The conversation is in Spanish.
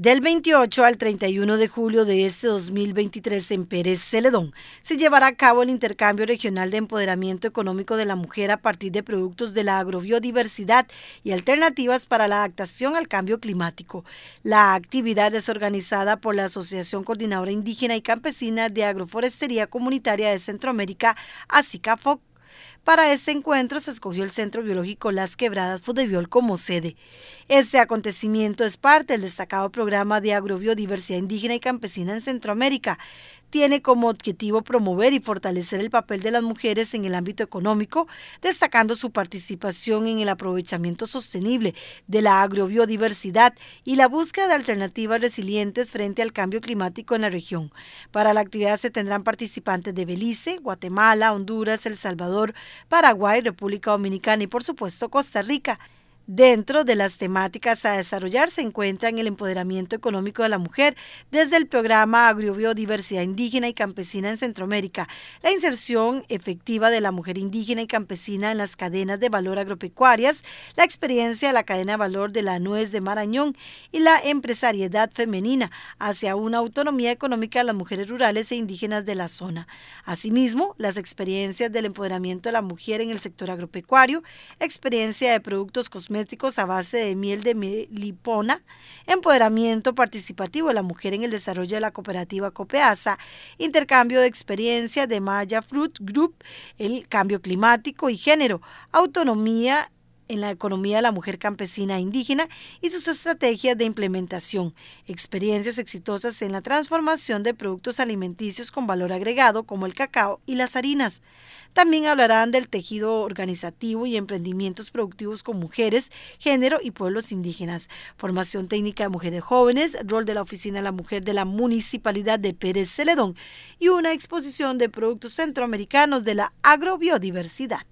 Del 28 al 31 de julio de este 2023 en Pérez Celedón se llevará a cabo el intercambio regional de empoderamiento económico de la mujer a partir de productos de la agrobiodiversidad y alternativas para la adaptación al cambio climático. La actividad es organizada por la Asociación Coordinadora Indígena y Campesina de Agroforestería Comunitaria de Centroamérica, Asicafoc. Para este encuentro se escogió el Centro Biológico Las Quebradas Fudebiol como sede. Este acontecimiento es parte del destacado programa de agrobiodiversidad indígena y campesina en Centroamérica. Tiene como objetivo promover y fortalecer el papel de las mujeres en el ámbito económico, destacando su participación en el aprovechamiento sostenible de la agrobiodiversidad y la búsqueda de alternativas resilientes frente al cambio climático en la región. Para la actividad se tendrán participantes de Belice, Guatemala, Honduras, El Salvador, Paraguay, República Dominicana y por supuesto Costa Rica. Dentro de las temáticas a desarrollar se encuentran el empoderamiento económico de la mujer desde el programa Agrobiodiversidad Indígena y Campesina en Centroamérica, la inserción efectiva de la mujer indígena y campesina en las cadenas de valor agropecuarias, la experiencia de la cadena de valor de la nuez de Marañón y la empresariedad femenina hacia una autonomía económica de las mujeres rurales e indígenas de la zona. Asimismo, las experiencias del empoderamiento de la mujer en el sector agropecuario, experiencia de productos cosméticos, a base de miel de lipona, empoderamiento participativo de la mujer en el desarrollo de la cooperativa Copeasa, intercambio de experiencias de Maya Fruit Group, el cambio climático y género, autonomía en la economía de la mujer campesina e indígena y sus estrategias de implementación, experiencias exitosas en la transformación de productos alimenticios con valor agregado como el cacao y las harinas. También hablarán del tejido organizativo y emprendimientos productivos con mujeres, género y pueblos indígenas, formación técnica de mujeres jóvenes, rol de la Oficina de la Mujer de la Municipalidad de Pérez Celedón y una exposición de productos centroamericanos de la agrobiodiversidad.